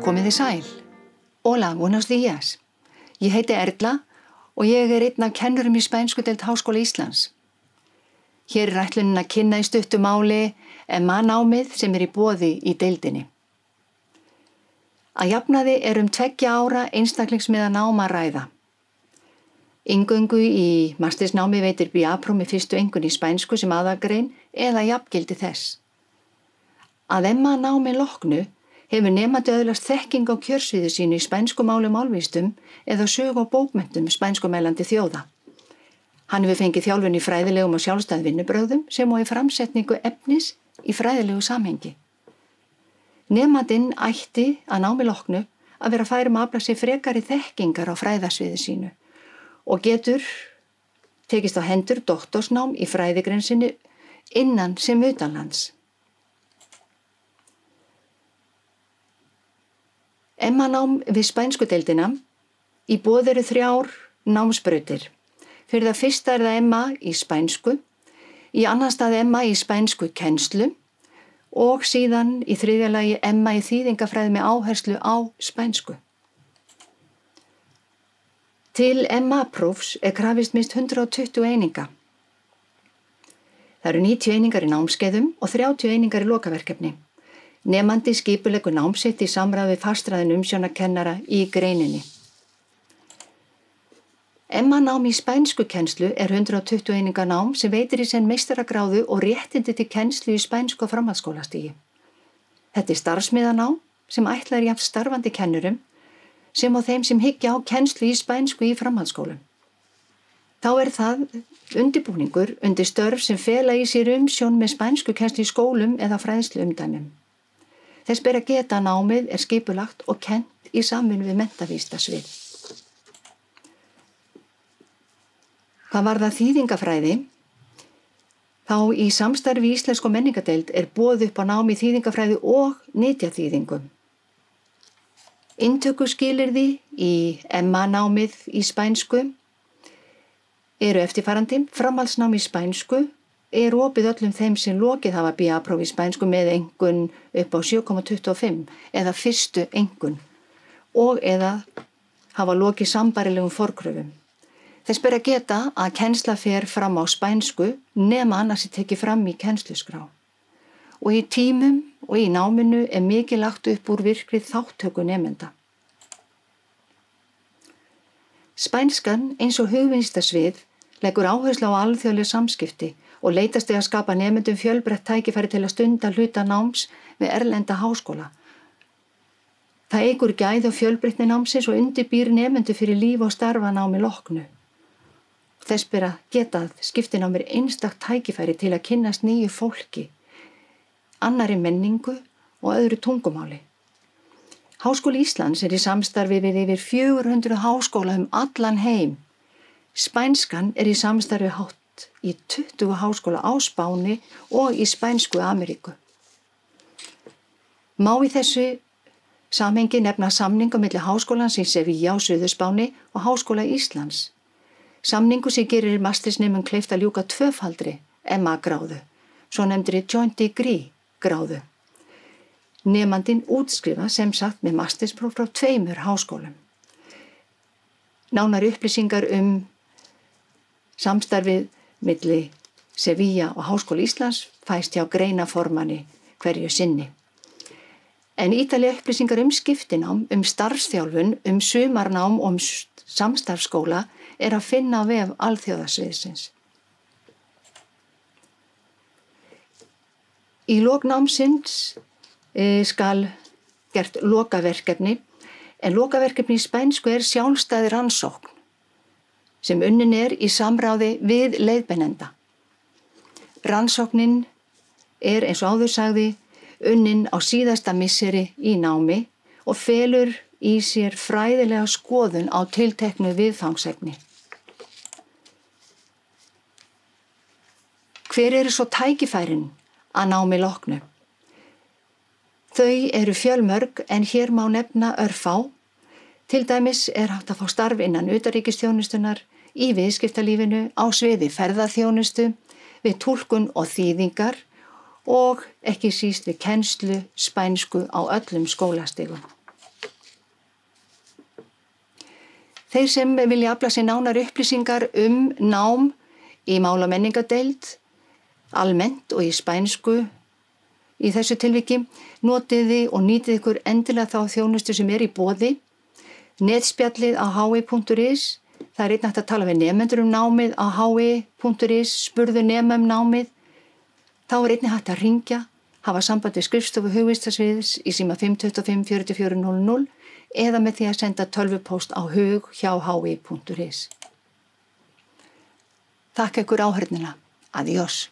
Komiði sæl. Hola, buenos días. Ég heiti Erla og ég er einn af kennurum í Spænskutelt Háskóla Íslands. Hér er ætlunin að kynna í stuttumáli en mannámið sem er í bóði í deildinni. Að jafnaði er um tveggja ára einstaklingsmiða náma ræða. Ingöngu í mastisnámi veitir biaprómi fyrstu engun í spænsku sem aðagrein eða jafngildi þess. Að emma námi loknu hefur nefnandi öðlast þekking á kjörsviðu sínu í spænskumálum álvístum eða sög og bókmyndum spænskumælandi þjóða. Hann hefur fengið þjálfun í fræðilegum og sjálfstæðvinnubröðum sem og í framsetningu efnis í fræðilegu samhengi. Nefnandinn ætti að námiloknu að vera færum að afla sig frekari þekkingar á fræðasviðu sínu og getur tekist á hendur doktorsnám í fræðigrensinni innan sem utanlands. Emmanám við spænskudeldina í bóð eru þrjár námsbrautir. Fyrir það fyrsta er það Emma í spænsku, í annan stað Emma í spænsku kennslu og síðan í þriðja lagi Emma í þýðingafræði með áherslu á spænsku. Til MA-prófs er krafist mist 120 eininga. Það eru 90 einingar í námskeiðum og 30 einingar í lokaverkefni. Nefandi skipulegu námsitt í samræði fastraðin umsjónakennara í greininni. Emma nám í spænsku kennslu er 121 nám sem veitir í senn meistaragráðu og réttindi til kennslu í spænsku og framhaldsskólastígi. Þetta er starfsmiðanám sem ætlar jáfn starfandi kennurum sem á þeim sem higgja á kennslu í spænsku í framhaldsskólum. Þá er það undibúningur undir störf sem fela í sér umsjón með spænsku kennslu í skólum eða fræðslu umdæmum. Þess ber að geta námið er skipulagt og kent í samin við mentavístasvið. Hvað var það þýðingafræði? Þá í samstarfi íslensk og menningadeild er bóð upp á námi þýðingafræði og nýtjathýðingum. Intöku skilir því í emmanámið í spænsku eru eftirfarandi framhalsnámi í spænsku er opið öllum þeim sem lokið hafa bíapróf í spænsku með engun upp á 7,25 eða fyrstu engun og eða hafa lokið sambarilegum forkröfum. Þess ber að geta að kennsla fer fram á spænsku nema annars er tekið fram í kennslusgrá. Og í tímum og í náminu er mikið lagt upp úr virkrið þáttöku nefnda. Spænskan eins og hugvinnstasvið leggur áherslu á alþjóðlega samskipti og leytast þig að skapa nefndum fjölbrett tækifæri til að stunda hluta náms við erlenda háskóla. Það eigur gæð og fjölbrettni námsins og undirbýr nefndu fyrir líf og starfa námi loknu. Þess byrja getað skiptin á mér einstaktt tækifæri til að kynnast nýju fólki, annari menningu og öðru tungumáli. Háskóli Íslands er í samstarfi við yfir 400 háskóla um allan heim Spænskan er í samstarfi hátt í 20 háskóla á Spáni og í Spænsku Ameríku. Má í þessu samhengi nefna samninga millir háskólan sem sé við jásuðu Spáni og háskóla Íslands. Samningu sem gerir mastisnefnum kleift að ljúka tvöfaldri MA gráðu, svo nefndir í joint degree gráðu. Nefnandin útskrifa sem sagt með mastisbróf frá tveimur háskólum. Nánari upplýsingar um Samstarfið milli Sevilla og Háskóli Íslands fæst hjá greinaformanni hverju sinni. En ítalið upplýsingar um skiptinám, um starfstjálfun, um sumarnám og um samstarfskóla er að finna vef alþjóðasviðsins. Í loknámsins eh, skal gert lokaverkefni en lokaverkefni í spænsku er sjálfstæði rannsókn sem unnin er í samráði við leiðbenenda. Rannsóknin er eins og áðursagði unnin á síðasta misseri í námi og felur í sér fræðilega skoðun á tilteknu viðfangsefni. Hver eru svo tækifærin að námi loknu? Þau eru fjölmörg en hér má nefna örfá. Til dæmis er hægt að fá starf innan utaríkistjónistunar, í viðskiptalífinu á sviði ferðarþjónustu, við tólkun og þýðingar og ekki síst við kennslu spænsku á öllum skólastegum. Þeir sem vilja afla sér nánar upplýsingar um nám í mála menningadeild, almennt og í spænsku í þessu tilviki, notiði og nýtiði ykkur endilega þá þjónustu sem er í bóði. Neðspjallið á hi.is Það er einnig hægt að tala við nefnendur um námið á hi.is, spurðu nefn um námið. Þá er einnig hægt að ringja, hafa samband við skrifstofu hugvistasviðis í síma 525 4400 eða með því að senda tölvupóst á hug hjá hi.is. Takk ekkur áhörnina. Adiós.